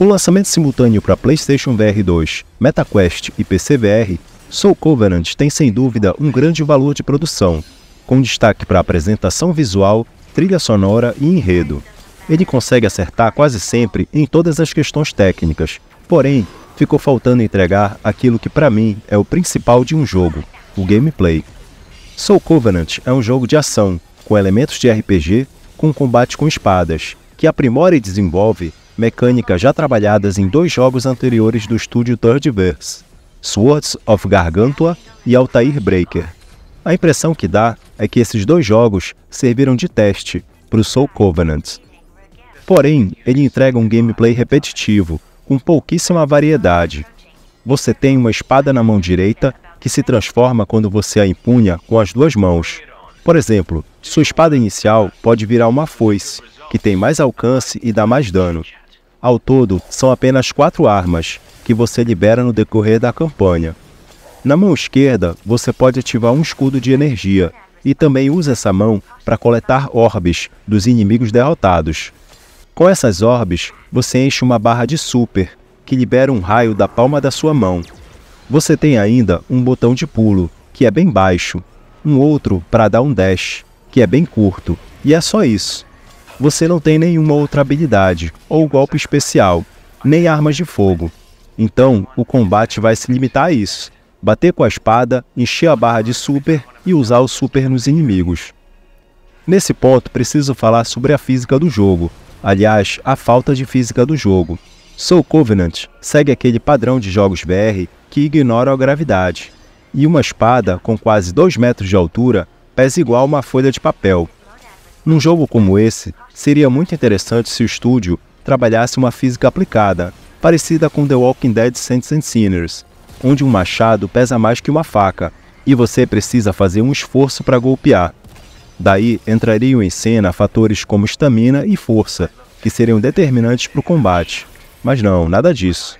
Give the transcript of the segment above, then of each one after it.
Com o lançamento simultâneo para PlayStation VR 2, MetaQuest e PCVR, Soul Covenant tem sem dúvida um grande valor de produção, com destaque para apresentação visual, trilha sonora e enredo. Ele consegue acertar quase sempre em todas as questões técnicas, porém, ficou faltando entregar aquilo que para mim é o principal de um jogo, o gameplay. Soul Covenant é um jogo de ação, com elementos de RPG, com combate com espadas, que aprimora e desenvolve mecânicas já trabalhadas em dois jogos anteriores do estúdio Third Verse, Swords of Gargantua e Altair Breaker. A impressão que dá é que esses dois jogos serviram de teste para o Soul Covenant. Porém, ele entrega um gameplay repetitivo, com pouquíssima variedade. Você tem uma espada na mão direita que se transforma quando você a empunha com as duas mãos. Por exemplo, sua espada inicial pode virar uma foice, que tem mais alcance e dá mais dano. Ao todo, são apenas quatro armas, que você libera no decorrer da campanha. Na mão esquerda, você pode ativar um escudo de energia, e também usa essa mão para coletar orbes dos inimigos derrotados. Com essas orbes, você enche uma barra de super, que libera um raio da palma da sua mão. Você tem ainda um botão de pulo, que é bem baixo, um outro para dar um dash, que é bem curto, e é só isso você não tem nenhuma outra habilidade, ou golpe especial, nem armas de fogo. Então, o combate vai se limitar a isso: bater com a espada, encher a barra de super e usar o super nos inimigos. Nesse ponto, preciso falar sobre a física do jogo, aliás, a falta de física do jogo. Soul Covenant segue aquele padrão de jogos BR que ignora a gravidade, e uma espada com quase 2 metros de altura pesa igual uma folha de papel. Num jogo como esse, Seria muito interessante se o estúdio trabalhasse uma física aplicada, parecida com The Walking Dead Saints and Sinners, onde um machado pesa mais que uma faca e você precisa fazer um esforço para golpear. Daí entrariam em cena fatores como estamina e força, que seriam determinantes para o combate. Mas não, nada disso.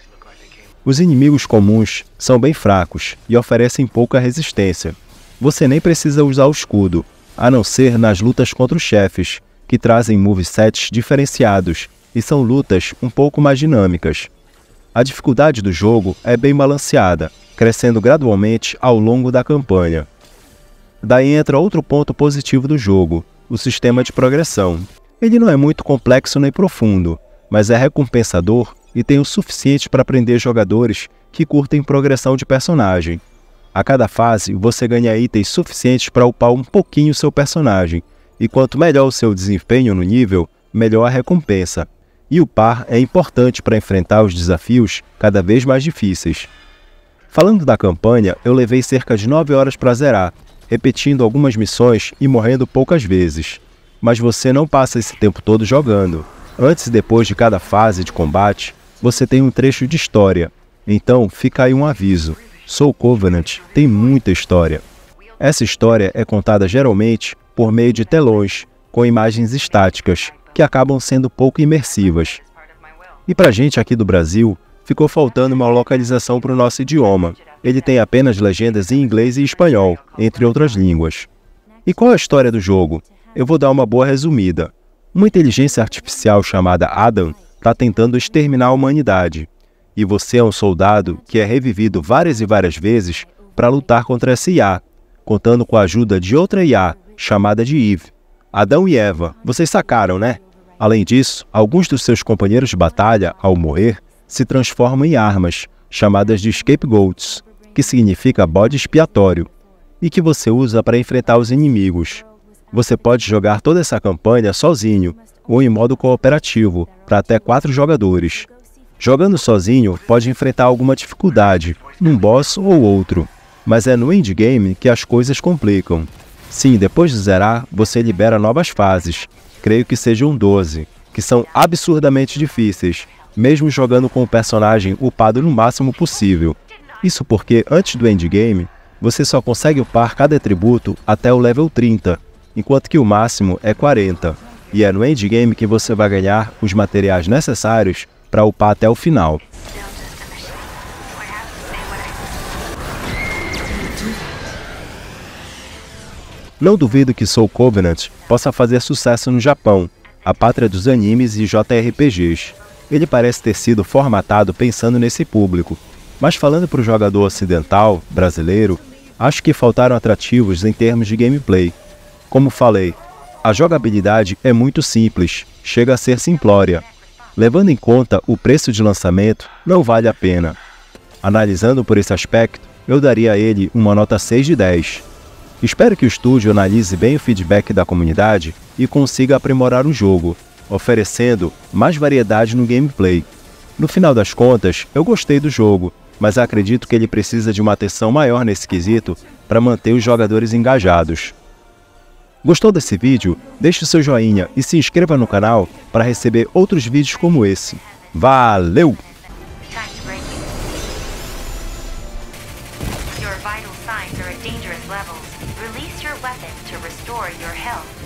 Os inimigos comuns são bem fracos e oferecem pouca resistência. Você nem precisa usar o escudo, a não ser nas lutas contra os chefes, que trazem movesets diferenciados e são lutas um pouco mais dinâmicas. A dificuldade do jogo é bem balanceada, crescendo gradualmente ao longo da campanha. Daí entra outro ponto positivo do jogo, o sistema de progressão. Ele não é muito complexo nem profundo, mas é recompensador e tem o suficiente para prender jogadores que curtem progressão de personagem. A cada fase, você ganha itens suficientes para upar um pouquinho seu personagem, e quanto melhor o seu desempenho no nível, melhor a recompensa. E o par é importante para enfrentar os desafios cada vez mais difíceis. Falando da campanha, eu levei cerca de 9 horas para zerar, repetindo algumas missões e morrendo poucas vezes. Mas você não passa esse tempo todo jogando. Antes e depois de cada fase de combate, você tem um trecho de história. Então fica aí um aviso: Soul Covenant tem muita história. Essa história é contada geralmente por meio de telões com imagens estáticas que acabam sendo pouco imersivas. E para gente aqui do Brasil, ficou faltando uma localização para o nosso idioma. Ele tem apenas legendas em inglês e espanhol, entre outras línguas. E qual é a história do jogo? Eu vou dar uma boa resumida. Uma inteligência artificial chamada Adam está tentando exterminar a humanidade. E você é um soldado que é revivido várias e várias vezes para lutar contra essa IA, contando com a ajuda de outra IA chamada de Eve. Adão e Eva, vocês sacaram, né? Além disso, alguns dos seus companheiros de batalha, ao morrer, se transformam em armas, chamadas de scapegoats, que significa bode expiatório, e que você usa para enfrentar os inimigos. Você pode jogar toda essa campanha sozinho ou em modo cooperativo, para até quatro jogadores. Jogando sozinho, pode enfrentar alguma dificuldade, num boss ou outro, mas é no endgame que as coisas complicam. Sim, depois de zerar, você libera novas fases, creio que sejam 12, que são absurdamente difíceis, mesmo jogando com o personagem upado no máximo possível. Isso porque, antes do endgame, você só consegue upar cada atributo até o level 30, enquanto que o máximo é 40, e é no endgame que você vai ganhar os materiais necessários para upar até o final. Não duvido que Soul Covenant possa fazer sucesso no Japão, a pátria dos animes e JRPGs. Ele parece ter sido formatado pensando nesse público, mas falando para o jogador ocidental, brasileiro, acho que faltaram atrativos em termos de gameplay. Como falei, a jogabilidade é muito simples, chega a ser simplória. Levando em conta o preço de lançamento, não vale a pena. Analisando por esse aspecto, eu daria a ele uma nota 6 de 10. Espero que o estúdio analise bem o feedback da comunidade e consiga aprimorar o jogo, oferecendo mais variedade no gameplay. No final das contas, eu gostei do jogo, mas acredito que ele precisa de uma atenção maior nesse quesito para manter os jogadores engajados. Gostou desse vídeo? Deixe seu joinha e se inscreva no canal para receber outros vídeos como esse. Valeu! restore your health.